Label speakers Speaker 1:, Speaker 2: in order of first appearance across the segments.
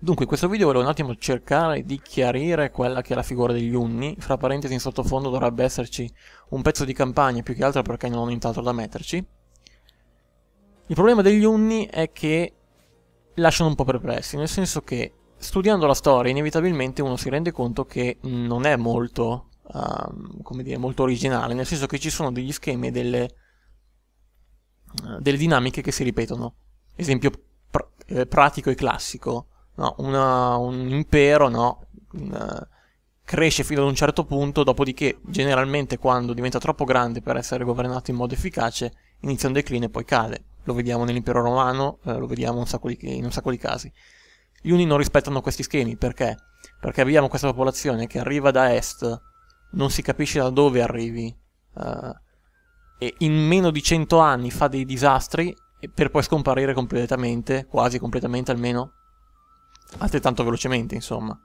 Speaker 1: Dunque in questo video volevo un attimo cercare di chiarire quella che è la figura degli unni, fra parentesi in sottofondo dovrebbe esserci un pezzo di campagna più che altro perché non ho nient'altro da metterci. Il problema degli unni è che lasciano un po' perplessi, nel senso che studiando la storia inevitabilmente uno si rende conto che non è molto, um, come dire, molto originale, nel senso che ci sono degli schemi e delle, eh, delle dinamiche che si ripetono. Esempio pr eh, pratico e classico no, una, un impero no, un, eh, cresce fino ad un certo punto, dopodiché generalmente quando diventa troppo grande per essere governato in modo efficace inizia un declino e poi cade. Lo vediamo nell'impero romano, eh, lo vediamo un di, in un sacco di casi. Gli uni non rispettano questi schemi perché? Perché abbiamo questa popolazione che arriva da est, non si capisce da dove arrivi, eh, e in meno di 100 anni fa dei disastri per poi scomparire completamente, quasi completamente almeno, altrettanto velocemente, insomma.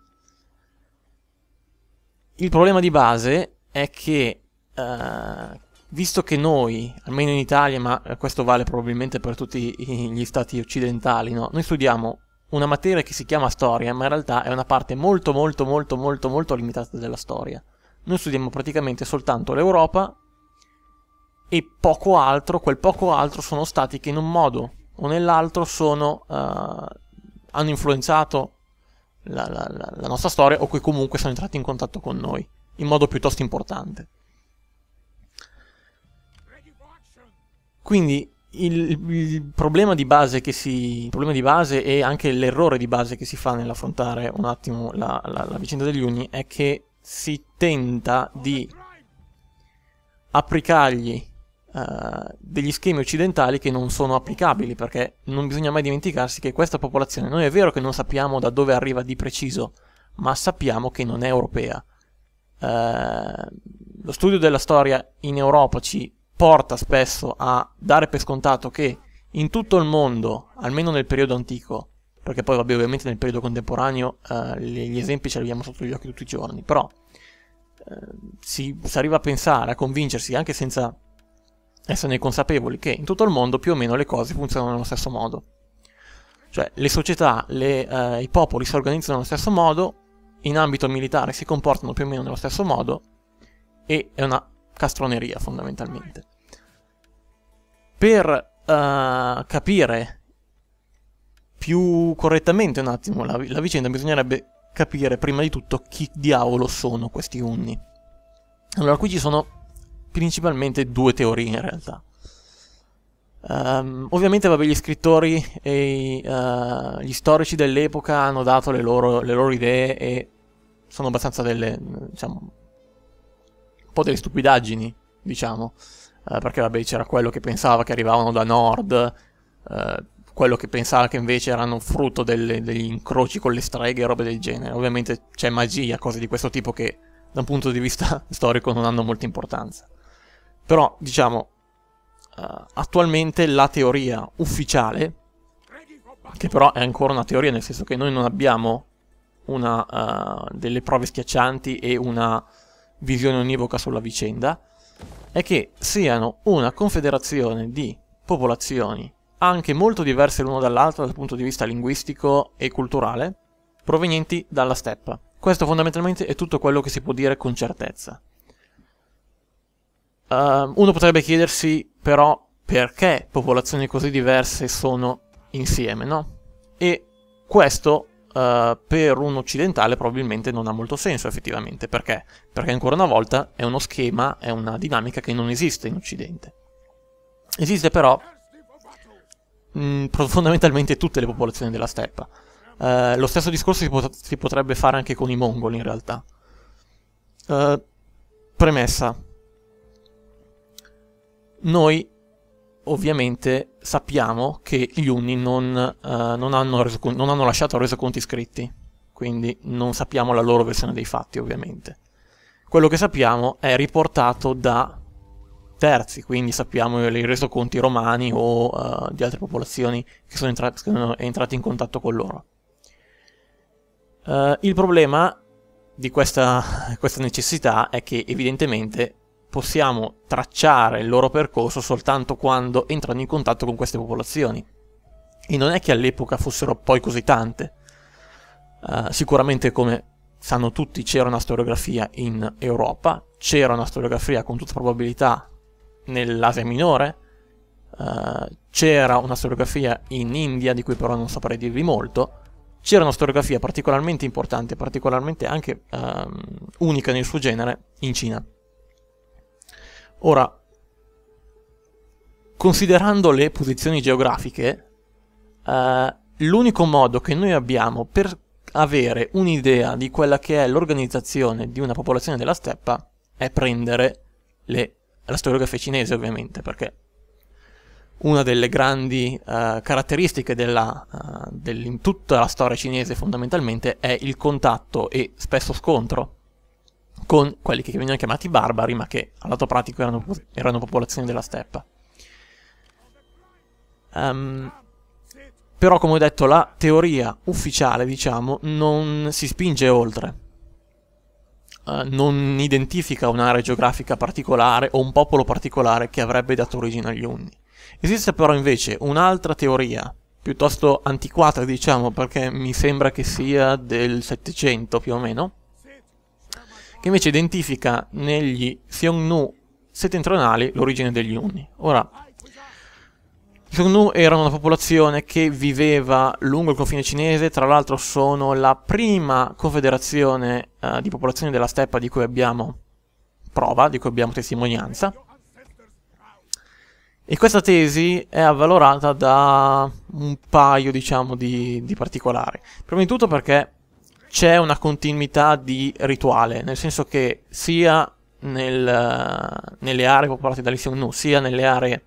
Speaker 1: Il problema di base è che, eh, visto che noi, almeno in Italia, ma questo vale probabilmente per tutti gli stati occidentali, no? noi studiamo una materia che si chiama storia, ma in realtà è una parte molto molto molto molto molto limitata della storia. Noi studiamo praticamente soltanto l'Europa e poco altro, quel poco altro sono stati che in un modo o nell'altro sono uh, hanno influenzato la, la, la, nostra storia o che comunque sono entrati in contatto con noi in modo piuttosto importante. Quindi il, il problema, di base che si, il problema di base e anche l'errore di base che si fa nell'affrontare un attimo la, la vicenda degli Uni è che si tenta di applicargli eh, degli schemi occidentali che non sono applicabili, perché non bisogna mai dimenticarsi che questa popolazione, non è vero che non sappiamo da dove arriva di preciso, ma sappiamo che non è europea. Eh, lo studio della storia in Europa ci porta spesso a dare per scontato che in tutto il mondo, almeno nel periodo antico, perché poi vabbè ovviamente nel periodo contemporaneo eh, gli esempi ce li abbiamo sotto gli occhi tutti i giorni, però eh, si, si, arriva a pensare, a convincersi, anche senza esserne consapevoli che in tutto il mondo più o meno le cose funzionano nello stesso modo. Cioè le società, le, eh, i popoli si organizzano nello stesso modo, in ambito militare si comportano più o meno nello stesso modo e è una castroneria fondamentalmente. Per eh, capire più correttamente un attimo la, la vicenda bisognerebbe capire prima di tutto chi diavolo sono questi unni. Allora qui ci sono principalmente due teorie in realtà. Um, ovviamente vabbè, gli scrittori e uh, gli storici dell'epoca hanno dato le loro, le loro idee e sono abbastanza delle, diciamo, un po' delle stupidaggini, diciamo, uh, perché vabbè c'era quello che pensava che arrivavano da nord, uh, quello che pensava che invece erano frutto delle, degli incroci con le streghe e robe del genere. Ovviamente c'è magia, cose di questo tipo che da un punto di vista storico non hanno molta importanza. Però, diciamo, uh, attualmente la teoria ufficiale, che però è ancora una teoria, nel senso che noi non abbiamo una, uh, delle prove schiaccianti e una visione univoca sulla vicenda, è che siano una confederazione di popolazioni anche molto diverse l'una dall'altra dal punto di vista linguistico e culturale, provenienti dalla steppa. Questo fondamentalmente è tutto quello che si può dire con certezza. Uh, uno potrebbe chiedersi però perché popolazioni così diverse sono insieme, no? E questo uh, per un occidentale probabilmente non ha molto senso effettivamente, perché? Perché ancora una volta è uno schema, è una dinamica che non esiste in Occidente. Esiste però mh, mm, fondamentalmente tutte le popolazioni della steppa. Uh, lo stesso discorso si, pot si, potrebbe fare anche con i mongoli in realtà. Uh, premessa, noi ovviamente sappiamo che gli Unni non, uh, non, hanno non hanno lasciato resoconti scritti, quindi non sappiamo la loro versione dei fatti ovviamente. Quello che sappiamo è riportato da terzi, quindi sappiamo i resoconti romani o uh, di altre popolazioni che sono, entra sono entrate in contatto con loro. Uh, il problema di questa, questa necessità è che evidentemente possiamo tracciare il loro percorso soltanto quando entrano in contatto con queste popolazioni. E non è che all'epoca fossero poi così tante. Uh, sicuramente, come sanno tutti, c'era una storiografia in Europa, c'era una storiografia con tutta probabilità nell'Asia minore, uh, c'era una storiografia in India, di cui però non saprei dirvi molto, c'era una storiografia particolarmente importante, particolarmente anche um, unica nel suo genere, in Cina. Ora, considerando le posizioni geografiche, eh, l'unico modo che noi abbiamo per avere un'idea di quella che è l'organizzazione di una popolazione della steppa è prendere le, la storiografia cinese, ovviamente, perché una delle grandi uh, caratteristiche di uh, eh, tutta la storia cinese fondamentalmente è il contatto e spesso scontro con quelli che venivano chiamati barbari, ma che al lato pratico erano, erano popolazioni della steppa. Um, però, come ho detto, la teoria ufficiale, diciamo, non si spinge oltre. Uh, non identifica un'area geografica particolare o un popolo particolare che avrebbe dato origine agli Unni. Esiste però invece un'altra teoria, piuttosto antiquata, diciamo, perché mi sembra che sia del Settecento più o meno, che invece identifica negli Xiongnu settentrionali l'origine degli Unni. Ora, i Xiongnu erano una popolazione che viveva lungo il confine cinese, tra l'altro sono la prima confederazione eh, di popolazioni della steppa di cui abbiamo prova, di cui abbiamo testimonianza. E questa tesi è avvalorata da un paio, diciamo, di, di particolari. Prima di tutto perché c'è una continuità di rituale, nel senso che sia nel, nelle aree popolate dagli Xiongnu, sia nelle aree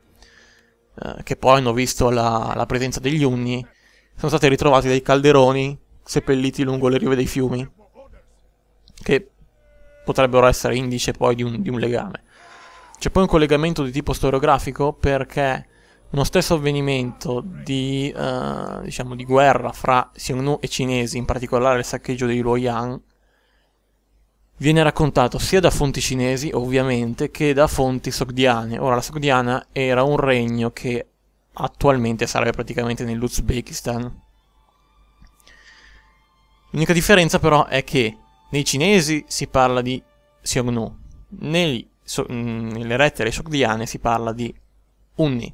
Speaker 1: eh, che poi hanno visto la, la presenza degli Unni, sono stati ritrovati dei calderoni seppelliti lungo le rive dei fiumi, che potrebbero essere indice poi di un, di un legame. C'è poi un collegamento di tipo storiografico perché uno stesso avvenimento di, uh, diciamo, di guerra fra Xiongnu e cinesi, in particolare il saccheggio di Luoyang, viene raccontato sia da fonti cinesi, ovviamente, che da fonti sogdiane. Ora, la sogdiana era un regno che attualmente sarebbe praticamente nell'Uzbekistan. L'unica differenza però è che nei cinesi si parla di Xiongnu, so mm, nelle rettere sogdiane si parla di Unni.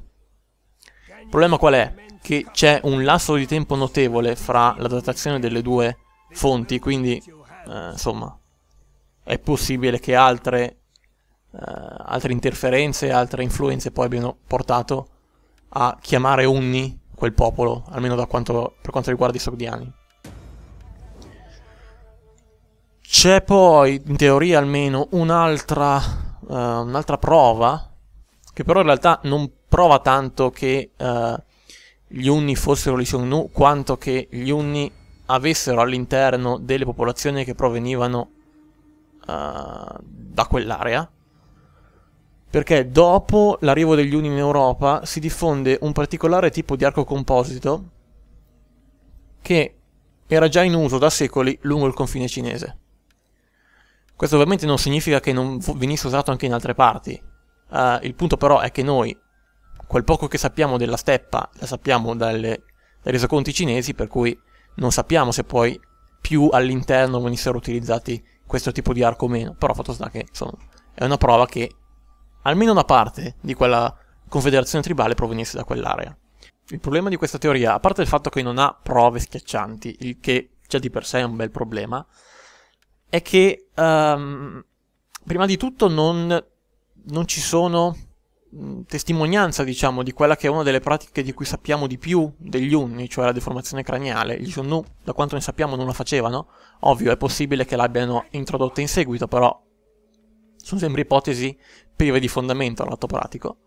Speaker 1: Il problema qual è? Che c'è un lasso di tempo notevole fra la datazione delle due fonti, quindi eh, insomma è possibile che altre, eh, altre interferenze, altre influenze poi abbiano portato a chiamare unni quel popolo, almeno quanto, per quanto riguarda i sogdiani. C'è poi, in teoria almeno, un'altra, uh, eh, un prova, che però in realtà non prova tanto che eh, gli unni fossero gli Xiongnu quanto che gli unni avessero all'interno delle popolazioni che provenivano eh, da quell'area perché dopo l'arrivo degli unni in Europa si diffonde un particolare tipo di arco composito che era già in uso da secoli lungo il confine cinese. Questo ovviamente non significa che non venisse usato anche in altre parti, uh, il punto però è che noi Quel poco che sappiamo della steppa la sappiamo dalle, dai resoconti cinesi, per cui non sappiamo se poi più all'interno venissero utilizzati questo tipo di arco o meno. Però fatto sta che, insomma, è una prova che almeno una parte di quella confederazione tribale provenisse da quell'area. Il problema di questa teoria, a parte il fatto che non ha prove schiaccianti, il che già di per sé è un bel problema, è che um, prima di tutto non, non ci sono Mm, testimonianza, diciamo, di quella che è una delle pratiche di cui sappiamo di più degli unni, cioè la deformazione craniale. Gli Sunnu, da quanto ne sappiamo, non la facevano. Ovvio, è possibile che l'abbiano introdotta in seguito, però sono sempre ipotesi prive di fondamento al lato pratico.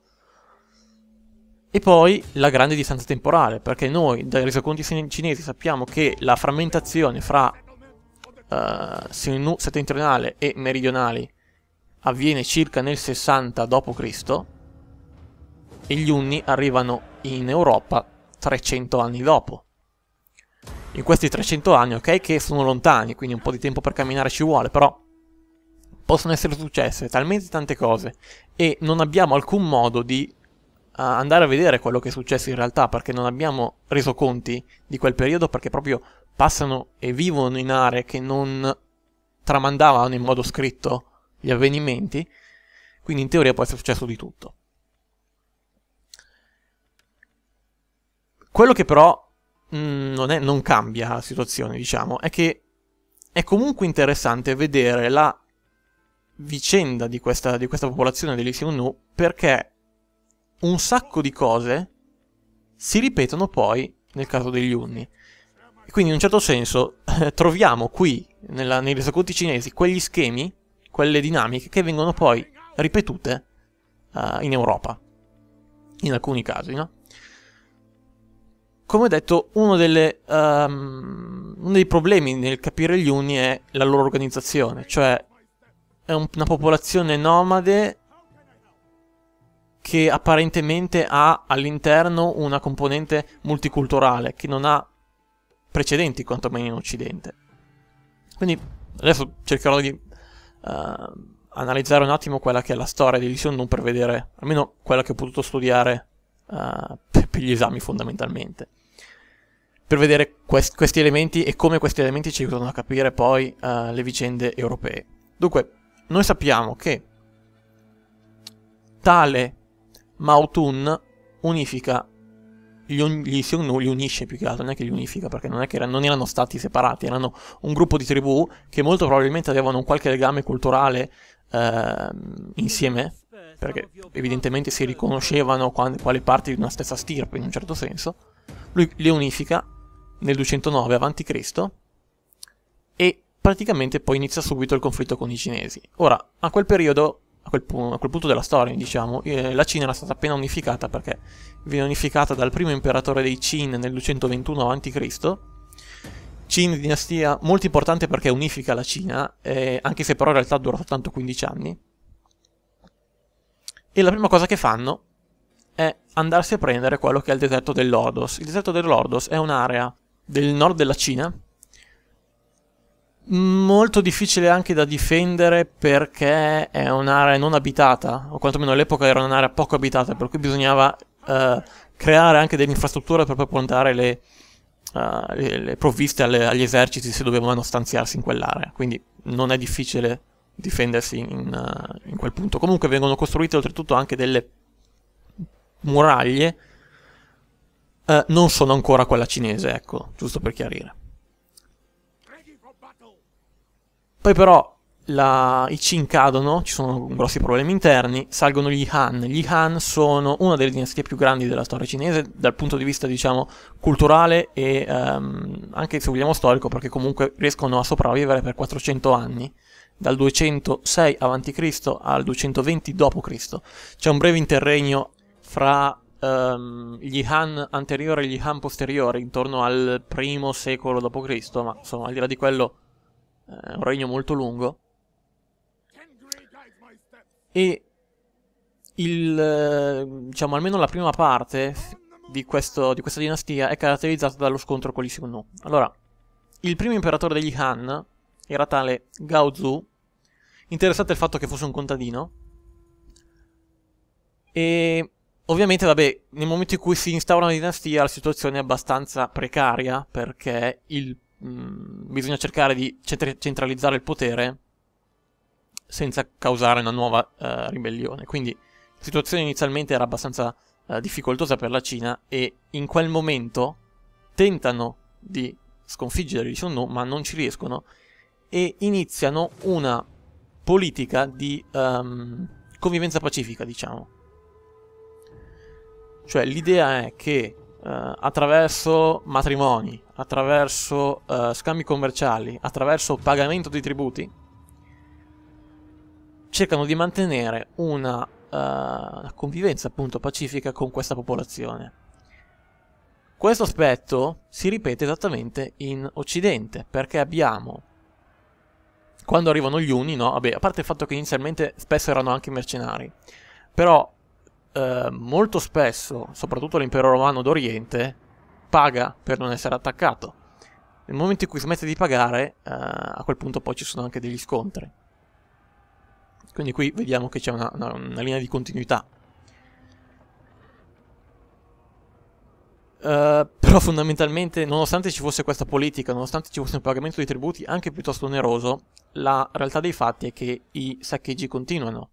Speaker 1: E poi la grande distanza temporale, perché noi dai resoconti cinesi sappiamo che la frammentazione fra uh, eh, Sunnu settentrionale e meridionali avviene circa nel 60 d.C., e gli Unni arrivano in Europa 300 anni dopo. In questi 300 anni, ok, che sono lontani, quindi un po' di tempo per camminare ci vuole, però possono essere successe talmente tante cose e non abbiamo alcun modo di eh, andare a vedere quello che è successo in realtà perché non abbiamo reso conti di quel periodo perché proprio passano e vivono in aree che non tramandavano in modo scritto gli avvenimenti, quindi in teoria può essere successo di tutto. Quello che però mh, mm, non, è, non cambia la situazione, diciamo, è che è comunque interessante vedere la vicenda di questa, di questa popolazione dell'Isium Nu perché un sacco di cose si ripetono poi nel caso degli Unni. Quindi in un certo senso troviamo qui, nella, nei resoconti cinesi, quegli schemi, quelle dinamiche che vengono poi ripetute eh, in Europa, in alcuni casi, no? come ho detto, uno, delle, um, uno dei problemi nel capire gli Uni è la loro organizzazione, cioè è un, una popolazione nomade che apparentemente ha all'interno una componente multiculturale che non ha precedenti quantomeno in Occidente. Quindi adesso cercherò di uh, analizzare un attimo quella che è la storia di Lision, non per vedere, almeno quella che ho potuto studiare uh, per gli esami fondamentalmente per vedere quest- questi elementi e come questi elementi ci aiutano a capire poi uh, le vicende europee. Dunque, noi sappiamo che tale Mautun unifica gli, un- gli Xiongnu, li unisce più che altro, non è che li unifica, perché non, era- non erano stati separati, erano un gruppo di tribù che molto probabilmente avevano un qualche legame culturale uh, insieme, perché evidentemente si riconoscevano quale parte di una stessa stirpe in un certo senso, lui le unifica nel 209 a.C. e praticamente poi inizia subito il conflitto con i cinesi. Ora, a quel periodo, a quel, pu- a quel punto della storia, diciamo, eh, la Cina era stata appena unificata perché viene unificata dal primo imperatore dei Qin nel 221 a.C. Qin dinastia molto importante perché unifica la Cina, eh, anche se però in realtà dura soltanto 15 anni. E la prima cosa che fanno è andarsi a prendere quello che è il deserto dell'Ordos. Il deserto dell'Ordos è un'area del nord della Cina, molto difficile anche da difendere perché è un'area non abitata, o quantomeno all'epoca era un'area poco abitata, per cui bisognava uh, creare anche delle infrastrutture per poi portare le, uh, le, le provviste alle, agli eserciti se dovevano stanziarsi in quell'area, quindi non è difficile difendersi in, uh, in quel punto. Comunque vengono costruite oltretutto anche delle muraglie eh, non sono ancora quella cinese, ecco, giusto per chiarire. Poi però la, i Qin cadono, ci sono grossi problemi interni, salgono gli Han. Gli Han sono una delle dinastie più grandi della storia cinese dal punto di vista, diciamo, culturale e um, anche se vogliamo storico, perché comunque riescono a sopravvivere per 400 anni, dal 206 a.C. al 220 d.C. C'è un breve interregno fra um, gli Han anteriori e gli Han posteriori, intorno al primo secolo d.C., ma insomma, al di là di quello, eh, è un regno molto lungo. E il, diciamo, almeno la prima parte di, questo, di questa dinastia è caratterizzata dallo scontro con gli Xiongnu. Allora, il primo imperatore degli Han era tale Gao Zhu, interessato al fatto che fosse un contadino, e Ovviamente, vabbè, nel momento in cui si instaura una dinastia la situazione è abbastanza precaria perché il, mh, mm, bisogna cercare di centralizzare il potere senza causare una nuova uh, ribellione. Quindi la situazione inizialmente era abbastanza uh, difficoltosa per la Cina e in quel momento tentano di sconfiggere Li Xiongnu ma non ci riescono e iniziano una politica di um, convivenza pacifica, diciamo cioè l'idea è che eh, attraverso matrimoni, attraverso eh, scambi commerciali, attraverso pagamento di tributi, cercano di mantenere una eh, convivenza appunto pacifica con questa popolazione. Questo aspetto si ripete esattamente in Occidente, perché abbiamo quando arrivano gli Uni, no? Vabbè, a parte il fatto che inizialmente spesso erano anche mercenari, però eh, molto spesso, soprattutto l'impero romano d'Oriente, paga per non essere attaccato. Nel momento in cui smette di pagare, eh, a quel punto poi ci sono anche degli scontri. Quindi qui vediamo che c'è una, una, una linea di continuità. Uh, però fondamentalmente, nonostante ci fosse questa politica, nonostante ci fosse un pagamento di tributi anche piuttosto oneroso, la realtà dei fatti è che i saccheggi continuano.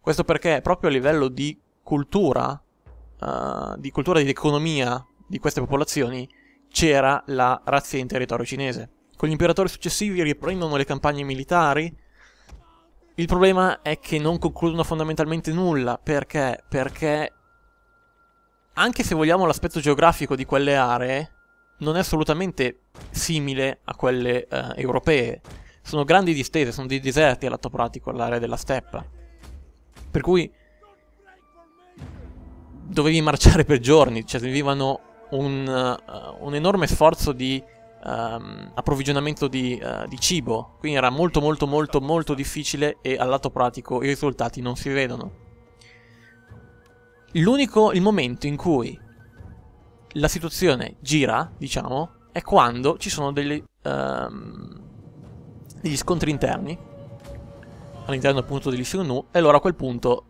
Speaker 1: Questo perché proprio a livello di cultura, uh, di cultura ed economia di queste popolazioni c'era la razzia in territorio cinese. Con gli imperatori successivi riprendono le campagne militari. Il problema è che non concludono fondamentalmente nulla, perché? Perché anche se vogliamo l'aspetto geografico di quelle aree, non è assolutamente simile a quelle uh, europee. Sono grandi distese, sono dei deserti all'atto pratico, l'area della steppa. Per cui dovevi marciare per giorni, cioè servivano un, uh, un enorme sforzo di um, approvvigionamento di, uh, di, cibo, quindi era molto molto molto molto difficile e al lato pratico i risultati non si vedono. L'unico, il momento in cui la situazione gira, diciamo, è quando ci sono degli, um, ehm, degli scontri interni all'interno appunto dell'ICNU e allora a quel punto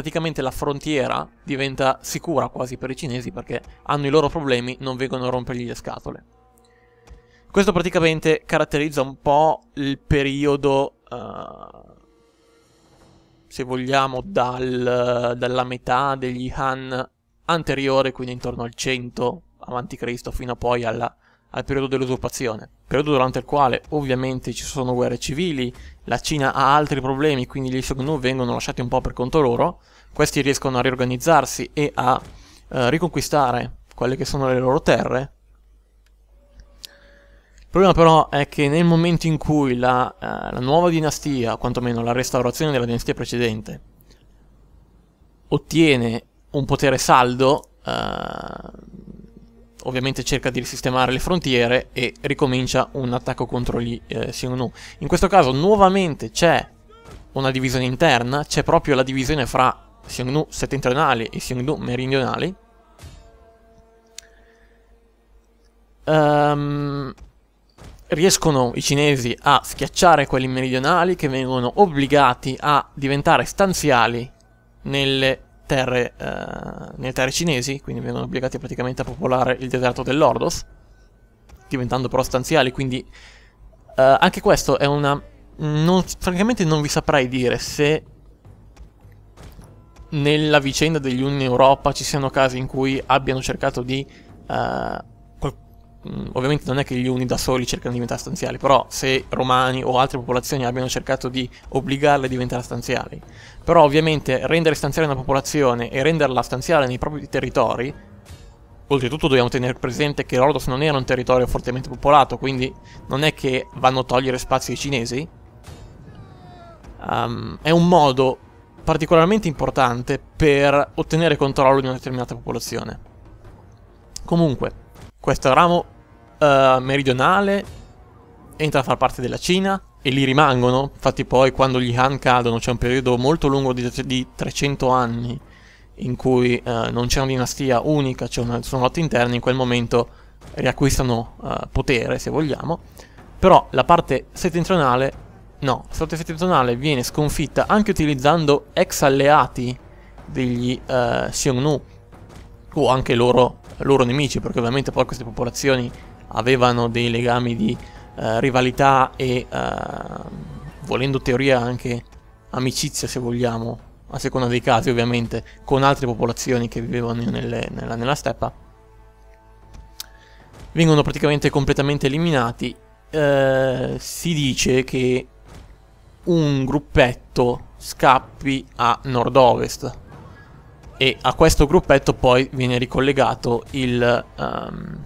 Speaker 1: praticamente la frontiera diventa sicura quasi per i cinesi perché hanno i loro problemi, non vengono a rompergli le scatole. Questo praticamente caratterizza un po' il periodo, uh, se vogliamo, dal, dalla metà degli Han anteriore, quindi intorno al 100 a.C. fino poi alla al periodo dell'usurpazione, periodo durante il quale ovviamente ci sono guerre civili, la Cina ha altri problemi, quindi gli Xiongnu vengono lasciati un po' per conto loro, questi riescono a riorganizzarsi e a eh, riconquistare quelle che sono le loro terre. Il problema però è che nel momento in cui la, eh, la nuova dinastia, quantomeno la restaurazione della dinastia precedente, ottiene un potere saldo, eh, ovviamente cerca di risistemare le frontiere e ricomincia un attacco contro gli eh, Xiongnu. In questo caso nuovamente c'è una divisione interna, c'è proprio la divisione fra Xiongnu settentrionali e Xiongnu meridionali. Um, riescono i cinesi a schiacciare quelli meridionali che vengono obbligati a diventare stanziali nelle terre, eh, nelle terre cinesi, quindi vengono obbligati praticamente a popolare il deserto dell'Ordos, diventando però stanziali, quindi eh, anche questo è una... Non, francamente non vi saprei dire se nella vicenda degli Unni in Europa ci siano casi in cui abbiano cercato di eh, Mm, ovviamente non è che gli uni da soli cercano di diventare stanziali, però se romani o altre popolazioni abbiano cercato di obbligarle a diventare stanziali, però ovviamente rendere stanziale una popolazione e renderla stanziale nei propri territori, oltretutto dobbiamo tenere presente che Rhodos non era un territorio fortemente popolato, quindi non è che vanno a togliere spazi ai cinesi, um, è un modo particolarmente importante per ottenere controllo di una determinata popolazione. Comunque, questo ramo eh, meridionale, entra a far parte della Cina e lì rimangono. Infatti poi quando gli Han cadono c'è un periodo molto lungo di, di 300 anni in cui uh, non c'è una dinastia unica, c'è una, sono lotte interne, in quel momento riacquistano uh, potere, se vogliamo. Però la parte settentrionale, no, la parte settentrionale viene sconfitta anche utilizzando ex alleati degli uh, Xiongnu, o anche loro, loro nemici, perché ovviamente poi queste popolazioni avevano dei legami di eh, rivalità e, eh, volendo teoria, anche amicizia, se vogliamo, a seconda dei casi ovviamente, con altre popolazioni che vivevano nelle, nella, nella, steppa, vengono praticamente completamente eliminati. Eh, si dice che un gruppetto scappi a nord-ovest e a questo gruppetto poi viene ricollegato il, um,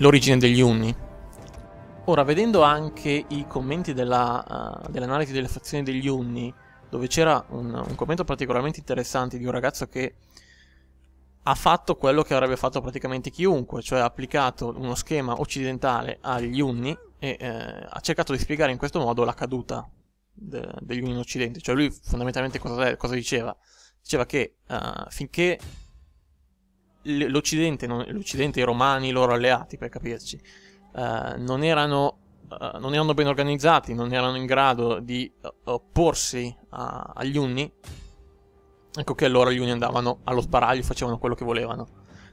Speaker 1: l'origine degli Unni. Ora, vedendo anche i commenti della, uh, dell'analisi delle fazioni degli Unni, dove c'era un, un, commento particolarmente interessante di un ragazzo che ha fatto quello che avrebbe fatto praticamente chiunque, cioè ha applicato uno schema occidentale agli Unni e eh, ha cercato di spiegare in questo modo la caduta de, degli Unni in Occidente. Cioè lui fondamentalmente cosa, cosa diceva? Diceva che uh, finché l'Occidente, non, l'Occidente, i romani, i loro alleati per capirci, eh, non, erano, eh, non, erano, ben organizzati, non erano in grado di eh, opporsi a, agli Unni, ecco che allora gli Unni andavano allo sparaglio, facevano quello che volevano.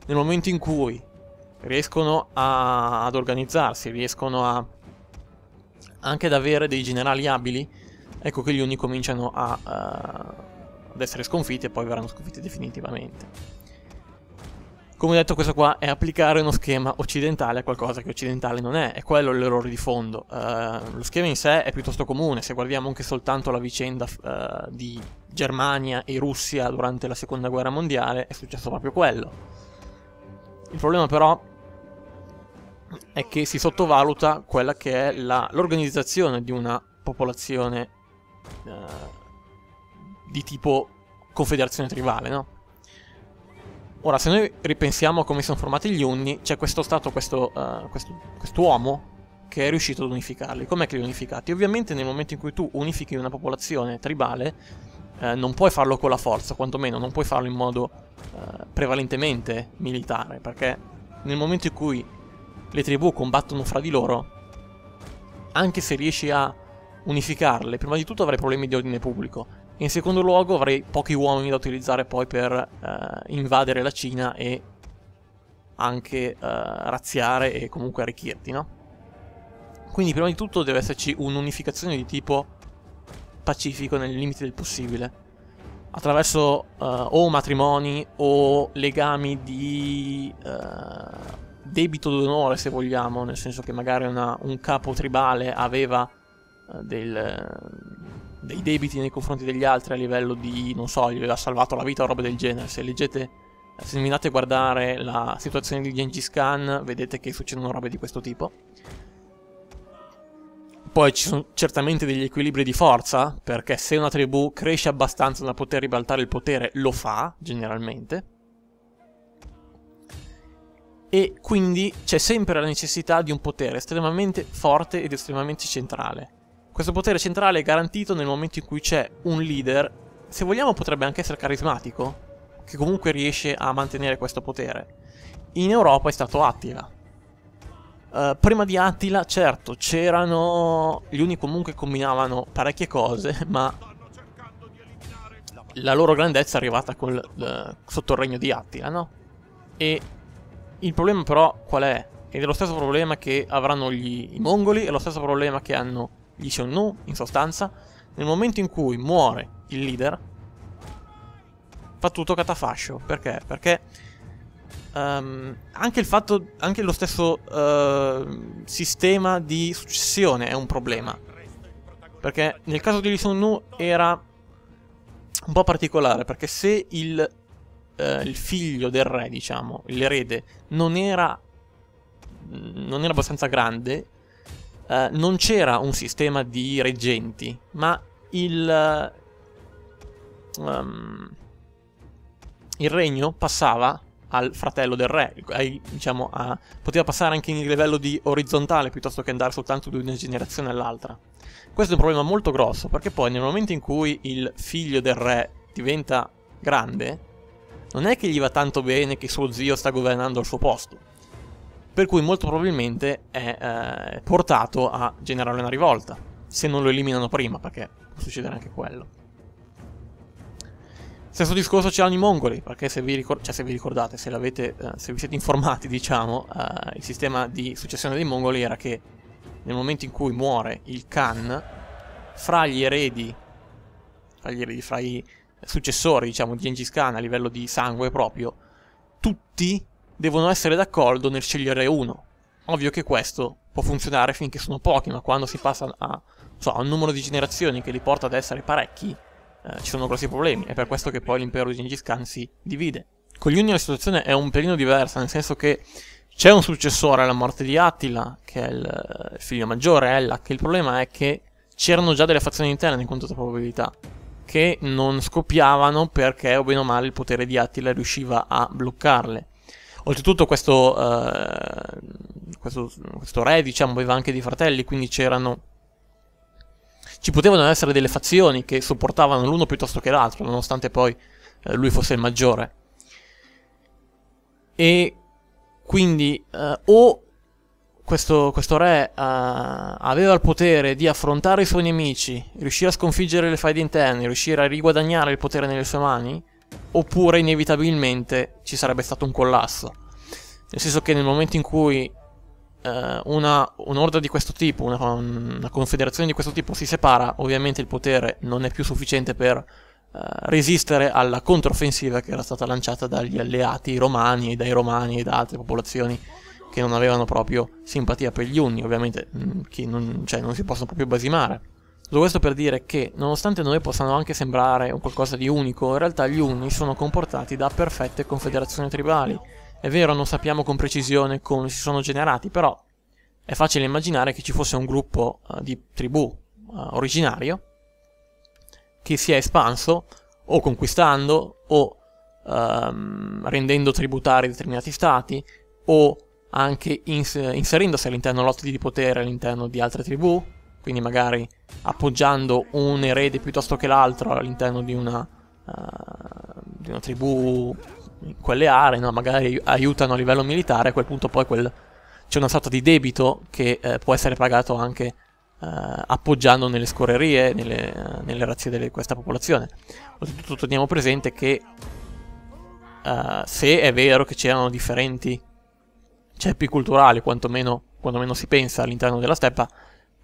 Speaker 1: Nel momento in cui riescono a, ad organizzarsi, riescono a, anche ad avere dei generali abili, ecco che gli Unni cominciano a, eh, ad essere sconfitti e poi verranno sconfitti definitivamente come detto questo qua è applicare uno schema occidentale a qualcosa che occidentale non è, è quello l'errore di fondo. Uh, lo schema in sé è piuttosto comune, se guardiamo anche soltanto la vicenda uh, di Germania e Russia durante la seconda guerra mondiale è successo proprio quello. Il problema però è che si sottovaluta quella che è l'organizzazione di una popolazione uh, di tipo confederazione tribale, no? Ora, se noi ripensiamo a come sono formati gli Unni, c'è questo stato, questo, uh, questo, quest'uomo che è riuscito ad unificarli. Com'è che li ha unificati? Ovviamente nel momento in cui tu unifichi una popolazione tribale, eh, non puoi farlo con la forza, quantomeno non puoi farlo in modo eh, prevalentemente militare, perché nel momento in cui le tribù combattono fra di loro, anche se riesci a unificarle, prima di tutto avrai problemi di ordine pubblico, in secondo luogo avrei pochi uomini da utilizzare poi per eh, invadere la Cina e anche eh, razziare e comunque arricchirti, no? Quindi prima di tutto deve esserci un'unificazione di tipo pacifico nel limite del possibile attraverso eh, o matrimoni o legami di eh, debito d'onore se vogliamo, nel senso che magari una, un capo tribale aveva eh, del, dei debiti nei confronti degli altri a livello di, non so, gli aveva salvato la vita o roba del genere. Se leggete, se mi andate a guardare la situazione di Gengis Khan, vedete che succedono robe di questo tipo. Poi ci sono certamente degli equilibri di forza, perché se una tribù cresce abbastanza da poter ribaltare il potere, lo fa, generalmente. E quindi c'è sempre la necessità di un potere estremamente forte ed estremamente centrale questo potere centrale è garantito nel momento in cui c'è un leader, se vogliamo potrebbe anche essere carismatico, che comunque riesce a mantenere questo potere. In Europa è stato Attila. Uh, prima di Attila, certo, c'erano... Gli Uni comunque combinavano parecchie cose, ma la loro grandezza è arrivata col, uh, sotto il regno di Attila, no? E il problema però qual è? Ed è lo stesso problema che avranno gli, i mongoli, è lo stesso problema che hanno gli dice un no, in sostanza, nel momento in cui muore il leader, fa tutto catafascio. Perché? Perché um, anche il fatto, anche lo stesso uh, sistema di successione è un problema. Perché nel caso di Lee Sun Nu era un po' particolare, perché se il, uh, il figlio del re, diciamo, l'erede, non era, non era abbastanza grande, eh, non c'era un sistema di reggenti, ma il, um, il regno passava al fratello del re, ai, diciamo, a, poteva passare anche in livello di orizzontale piuttosto che andare soltanto di una generazione all'altra. Questo è un problema molto grosso perché poi nel momento in cui il figlio del re diventa grande, non è che gli va tanto bene che suo zio sta governando al suo posto per cui molto probabilmente è eh, portato a generare una rivolta, se non lo eliminano prima, perché può succedere anche quello. Stesso discorso c'erano i mongoli, perché se vi, ricor- cioè, se vi ricordate, se, eh, se, vi siete informati, diciamo, eh, il sistema di successione dei mongoli era che nel momento in cui muore il Khan, fra gli eredi, fra, gli eredi, fra i successori, diciamo, di Gengis Khan a livello di sangue proprio, tutti devono essere d'accordo nel scegliere uno. Ovvio che questo può funzionare finché sono pochi, ma quando si passa a, so, a un numero di generazioni che li porta ad essere parecchi, eh, ci sono grossi problemi. È per questo che poi l'impero di Gengis Khan si divide. Con gli Uni la situazione è un pelino diversa, nel senso che c'è un successore alla morte di Attila, che è il, figlio maggiore, Ella, che Il problema è che c'erano già delle fazioni interne in quanto a probabilità che non scoppiavano perché o bene o male il potere di Attila riusciva a bloccarle. Oltretutto questo, uh, questo, questo re, diciamo, aveva anche dei fratelli, quindi c'erano... Ci potevano essere delle fazioni che sopportavano l'uno piuttosto che l'altro, nonostante poi uh, lui fosse il maggiore. E quindi uh, o questo, questo, re uh, aveva il potere di affrontare i suoi nemici, riuscire a sconfiggere le faide interne, riuscire a riguadagnare il potere nelle sue mani, oppure inevitabilmente ci sarebbe stato un collasso. Nel senso che nel momento in cui eh, un'orda un di questo tipo, una, una, confederazione di questo tipo si separa, ovviamente il potere non è più sufficiente per eh, resistere alla controffensiva che era stata lanciata dagli alleati romani e dai romani e da altre popolazioni che non avevano proprio simpatia per gli unni, ovviamente mm, che non, cioè, non si possono proprio basimare. Tutto questo per dire che, nonostante noi possano anche sembrare un qualcosa di unico, in realtà gli Unni sono comportati da perfette confederazioni tribali. È vero, non sappiamo con precisione come si sono generati, però è facile immaginare che ci fosse un gruppo uh, di tribù uh, originario che si è espanso o conquistando o um, rendendo tributari determinati stati o anche ins- inserendosi all'interno lotti di potere all'interno di altre tribù quindi magari appoggiando un erede piuttosto che l'altro all'interno di una, uh, di una tribù in quelle aree, no? magari aiutano a livello militare, a quel punto poi quel... c'è una sorta di debito che eh, può essere pagato anche Uh, appoggiando nelle scorrerie, nelle, uh, nelle razzie di questa popolazione. Oltretutto teniamo presente che uh, se è vero che c'erano differenti ceppi culturali, quantomeno, quantomeno si pensa all'interno della steppa,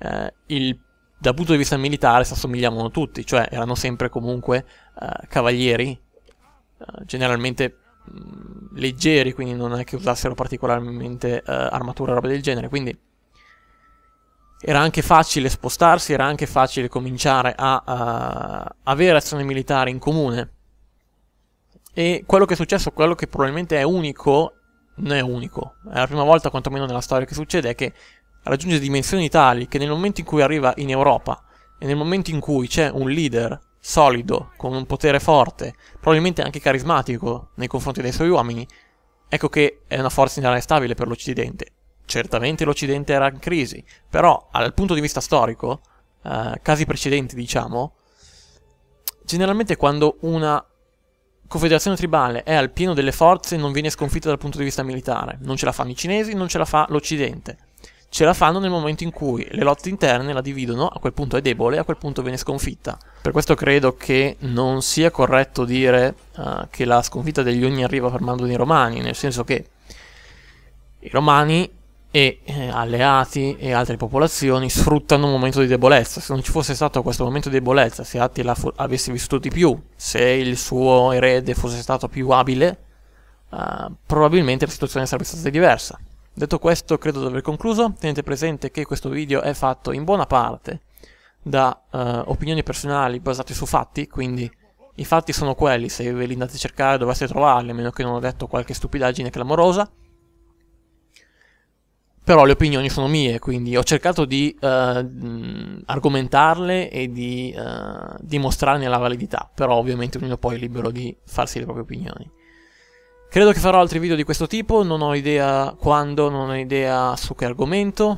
Speaker 1: eh, il, dal punto di vista militare si assomigliavano tutti, cioè erano sempre comunque eh, cavalieri, eh, generalmente mh, mm, leggeri, quindi non è che usassero particolarmente eh, armature o roba del genere, quindi era anche facile spostarsi, era anche facile cominciare a, a avere azioni militari in comune. E quello che è successo, quello che probabilmente è unico, non è unico, è la prima volta quantomeno nella storia che succede, è che raggiunge dimensioni tali che nel momento in cui arriva in Europa e nel momento in cui c'è un leader solido, con un potere forte, probabilmente anche carismatico nei confronti dei suoi uomini, ecco che è una forza inarrestabile per l'Occidente. Certamente l'Occidente era in crisi, però dal punto di vista storico, eh, casi precedenti diciamo, generalmente quando una confederazione tribale è al pieno delle forze non viene sconfitta dal punto di vista militare, non ce la fanno i cinesi, non ce la fa l'Occidente ce la fanno nel momento in cui le lotte interne la dividono, a quel punto è debole, a quel punto viene sconfitta. Per questo credo che non sia corretto dire uh, che la sconfitta degli Unni arriva per mano dei Romani, nel senso che i Romani e eh, alleati e altre popolazioni sfruttano un momento di debolezza. Se non ci fosse stato questo momento di debolezza, se Attila fu- avesse vissuto di più, se il suo erede fosse stato più abile, uh, probabilmente la situazione sarebbe stata diversa. Detto questo credo di aver concluso, tenete presente che questo video è fatto in buona parte da uh, opinioni personali basate su fatti, quindi i fatti sono quelli, se ve li andate a cercare dovreste trovarli, a meno che non ho detto qualche stupidaggine clamorosa. Però le opinioni sono mie, quindi ho cercato di uh, argomentarle e di uh, dimostrarne la validità, però ovviamente ognuno poi è libero di farsi le proprie opinioni. Credo che farò altri video di questo tipo, non ho idea quando, non ho idea su che argomento.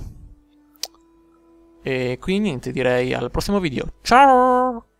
Speaker 1: E quindi niente, direi al prossimo video. Ciao!